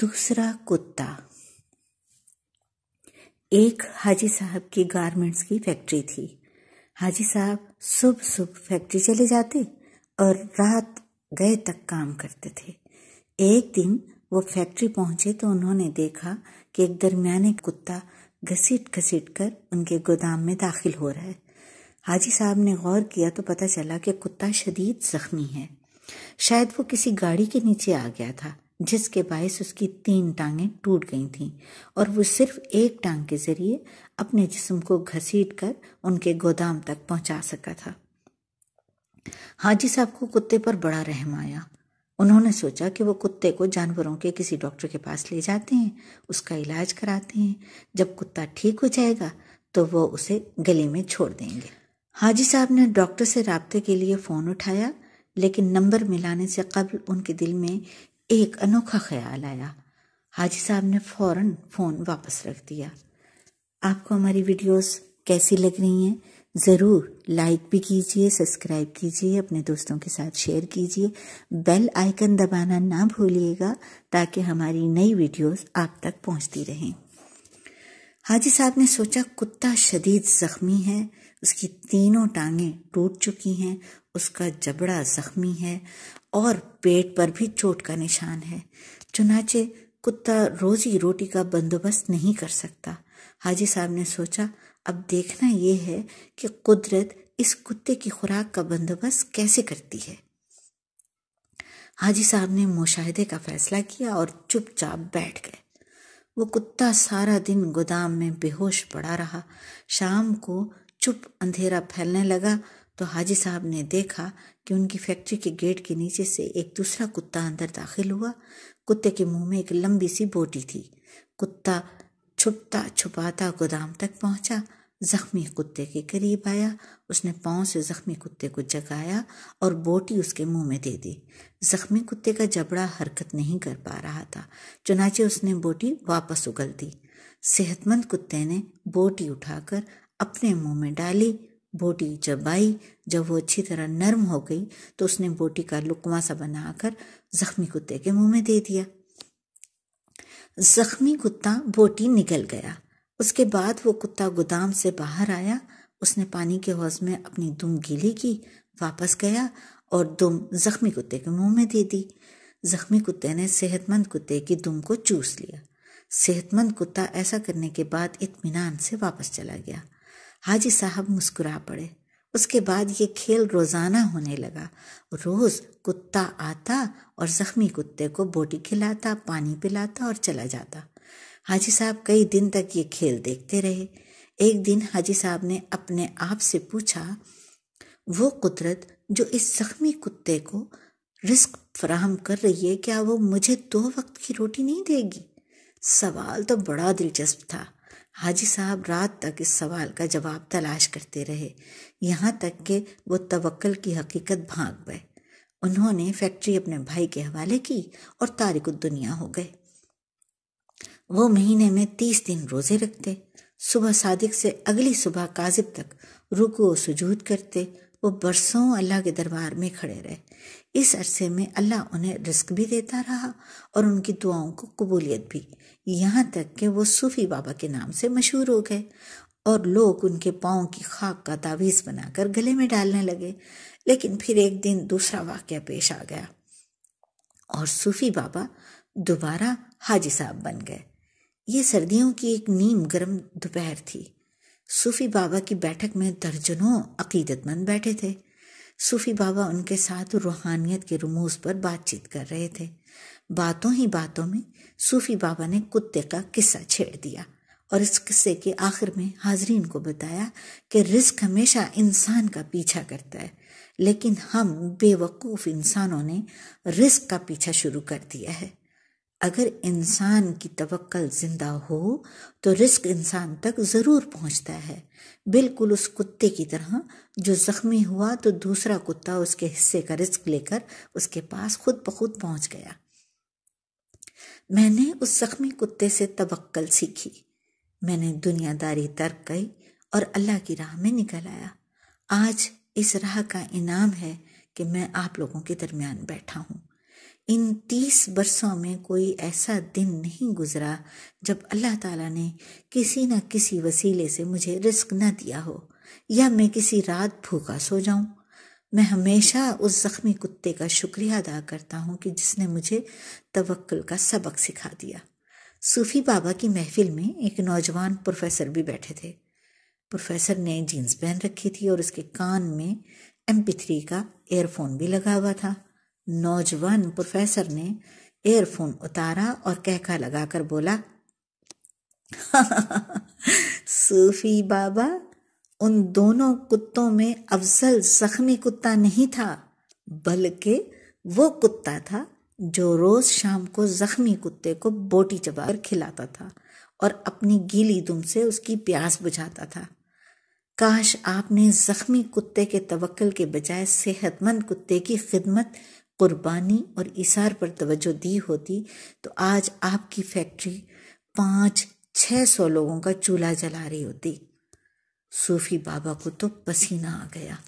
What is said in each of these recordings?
दूसरा कुत्ता एक हाजी साहब की गारमेंट्स की फैक्ट्री थी हाजी साहब सुबह सुबह फैक्ट्री चले जाते और रात गए तक काम करते थे एक दिन वो फैक्ट्री पहुंचे तो उन्होंने देखा कि एक दरमियाने कुत्ता घसीट घसीट कर उनके गोदाम में दाखिल हो रहा है हाजी साहब ने गौर किया तो पता चला कि कुत्ता शदीद जख्मी है शायद वो किसी गाड़ी के नीचे आ गया था जिसके बायस उसकी तीन टांगें टूट गई थीं और वो सिर्फ एक टांग के जरिए अपने जिस्म को घसीट कर उनके गोदाम तक पहुंचा सका था हाजी साहब को कुत्ते पर बड़ा रहम आया उन्होंने सोचा कि वो कुत्ते को जानवरों के किसी डॉक्टर के पास ले जाते हैं उसका इलाज कराते हैं जब कुत्ता ठीक हो जाएगा तो वो उसे गले में छोड़ देंगे हाजी साहब ने डॉक्टर से रबते के लिए फ़ोन उठाया लेकिन नंबर मिलाने से कबल उनके दिल में एक अनोखा ख्याल आया हाजी साहब ने फौरन फ़ोन वापस रख दिया आपको हमारी वीडियोस कैसी लग रही हैं ज़रूर लाइक भी कीजिए सब्सक्राइब कीजिए अपने दोस्तों के साथ शेयर कीजिए बेल आइकन दबाना ना भूलिएगा ताकि हमारी नई वीडियोस आप तक पहुंचती रहें हाजी साहब ने सोचा कुत्ता शदीद ज़ख्मी है उसकी तीनों टांगें टूट चुकी हैं उसका जबड़ा जख्मी है और पेट पर भी चोट का निशान है चुनाचे कुत्ता रोजी रोटी का बंदोबस्त नहीं कर सकता हाजी साहब ने सोचा अब देखना यह है कि कुदरत इस कुत्ते की खुराक का बंदोबस्त कैसे करती है हाजी साहब ने मुशाहदे का फैसला किया और चुपचाप बैठ गए वो कुत्ता सारा दिन गोदाम में बेहोश पड़ा रहा शाम को चुप अंधेरा फैलने लगा तो हाजी साहब ने देखा कि उनकी फैक्ट्री के गेट के नीचे से एक दूसरा कुत्ता अंदर दाखिल हुआ कुत्ते के मुंह में एक लंबी सी बोटी थी कुत्ता छुपता छुपाता गोदाम तक पहुंचा जख्मी कुत्ते के करीब आया उसने पाँव से जख्मी कुत्ते को जगाया और बोटी उसके मुंह में दे दी जख्मी कुत्ते का जबड़ा हरकत नहीं कर पा रहा था चुनाचे उसने बोटी वापस उगल दी सेहतमंद कुत्ते ने बोटी उठाकर अपने मुंह में डाली बोटी जब आई जब वो अच्छी तरह नर्म हो गई तो उसने बोटी का लुकमा सा बनाकर जख्मी कुत्ते के मुंह में दे दिया जख्मी कुत्ता बोटी निकल गया उसके बाद वो कुत्ता गोदाम से बाहर आया उसने पानी के हौज में अपनी दुम गीली की वापस गया और दुम जख्मी कुत्ते के मुंह में दे दी जख्मी कुत्ते ने सेहतमंद कुत्ते की दुम को चूस लिया सेहतमंद कुत्ता ऐसा करने के बाद इतमान से वापस चला गया हाजी साहब मुस्कुरा पड़े उसके बाद ये खेल रोज़ाना होने लगा रोज़ कुत्ता आता और ज़ख्मी कुत्ते को बोटी खिलाता पानी पिलाता और चला जाता हाजी साहब कई दिन तक ये खेल देखते रहे एक दिन हाजी साहब ने अपने आप से पूछा वो कुदरत जो इस ज़ख्मी कुत्ते को रिस्क फराहम कर रही है क्या वो मुझे दो वक्त की रोटी नहीं देगी सवाल तो बड़ा दिलचस्प था हाजी साहब रात तक इस सवाल का जवाब तलाश करते रहे यहाँ तक कि वो तवक्ल की हकीकत भाग गए उन्होंने फैक्ट्री अपने भाई के हवाले की और तारिक दुनिया हो गए वो महीने में तीस दिन रोज़े रखते सुबह सादिक से अगली सुबह काजिब तक रुको सुजूद करते वो बरसों अल्लाह के दरबार में खड़े रहे इस अरसे में अल्लाह उन्हें रिस्क भी देता रहा और उनकी दुआओं को कबूलियत भी यहाँ तक कि वो सूफ़ी बाबा के नाम से मशहूर हो गए और लोग उनके पाँव की खाक का तावीज़ बनाकर गले में डालने लगे लेकिन फिर एक दिन दूसरा वाक्य पेश आ गया और सूफ़ी बाबा दोबारा हाजी साहब बन गए ये सर्दियों की एक नीम गर्म दोपहर थी सूफी बाबा की बैठक में दर्जनों अकीदतमंद बैठे थे सूफी बाबा उनके साथ रूहानियत के रमूज पर बातचीत कर रहे थे बातों ही बातों में सूफी बाबा ने कुत्ते का किस्सा छेड़ दिया और इस किस्से के आखिर में हाजरीन को बताया कि रिस्क हमेशा इंसान का पीछा करता है लेकिन हम बेवकूफ़ इंसानों ने रिस्क का पीछा शुरू कर दिया है अगर इंसान की तवक्ल ज़िंदा हो तो रिस्क इंसान तक ज़रूर पहुंचता है बिल्कुल उस कुत्ते की तरह जो ज़ख्मी हुआ तो दूसरा कुत्ता उसके हिस्से का रिस्क लेकर उसके पास खुद ब खुद पहुंच गया मैंने उस ज़ख्मी कुत्ते से तवक्ल सीखी मैंने दुनियादारी तर्क गई और अल्लाह की राह में निकल आया आज इस राह का इनाम है कि मैं आप लोगों के दरमियान बैठा हूँ इन तीस बरसों में कोई ऐसा दिन नहीं गुजरा जब अल्लाह ताला ने किसी न किसी वसीले से मुझे रिस्क न दिया हो या मैं किसी रात भूखा सो जाऊं मैं हमेशा उस ज़ख्मी कुत्ते का शुक्रिया अदा करता हूँ कि जिसने मुझे तवक्ल का सबक सिखा दिया सूफ़ी बाबा की महफिल में एक नौजवान प्रोफेसर भी बैठे थे प्रोफेसर ने जीन्स पहन रखी थी और उसके कान में एम का एयरफोन भी लगा हुआ था नौजवान प्रोफेसर ने एयरफोन उतारा और कहका लगाकर बोला सूफी बाबा उन दोनों कुत्तों में अफजल जख्मी कुत्ता नहीं था बल्कि वो कुत्ता था जो रोज शाम को जख्मी कुत्ते को बोटी चबाकर खिलाता था और अपनी गीली दुम से उसकी प्यास बुझाता था काश आपने जख्मी कुत्ते के तवक्ल के बजाय सेहतमंद कुत्ते की खिदमत कुर्बानी और इशार पर तवज्जो दी होती तो आज आपकी फैक्ट्री पाँच छः सौ लोगों का चूल्हा जला रही होती सूफी बाबा को तो पसीना आ गया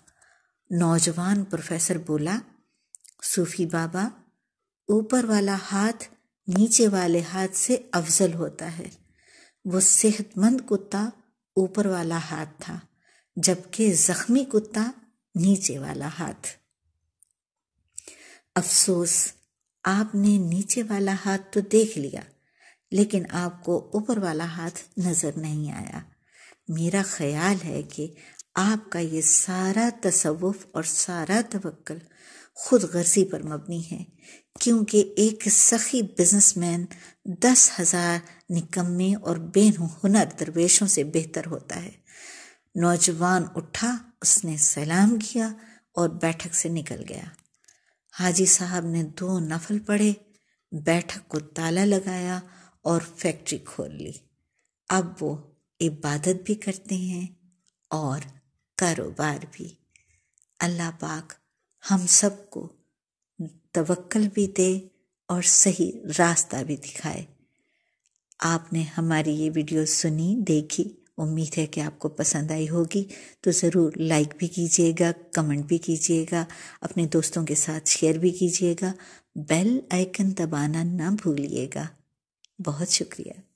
नौजवान प्रोफेसर बोला सूफी बाबा ऊपर वाला हाथ नीचे वाले हाथ से अफजल होता है वो सेहतमंद कुत्ता ऊपर वाला हाथ था जबकि ज़ख्मी कुत्ता नीचे वाला हाथ अफसोस आपने नीचे वाला हाथ तो देख लिया लेकिन आपको ऊपर वाला हाथ नज़र नहीं आया मेरा ख्याल है कि आपका ये सारा तसव्वुफ और सारा तवक्कल खुद गर्जी पर मबनी है क्योंकि एक सखी बिजनेसमैन दस हज़ार निकम्मे और बेनहुनर दरवेशों से बेहतर होता है नौजवान उठा उसने सलाम किया और बैठक से निकल गया हाजी साहब ने दो नफल पढ़े बैठक को ताला लगाया और फैक्ट्री खोल ली अब वो इबादत भी करते हैं और कारोबार भी अल्लाह पाक हम सबको तवक्ल भी दे और सही रास्ता भी दिखाए आपने हमारी ये वीडियो सुनी देखी उम्मीद है कि आपको पसंद आई होगी तो ज़रूर लाइक भी कीजिएगा कमेंट भी कीजिएगा अपने दोस्तों के साथ शेयर भी कीजिएगा बेल आइकन दबाना ना भूलिएगा बहुत शुक्रिया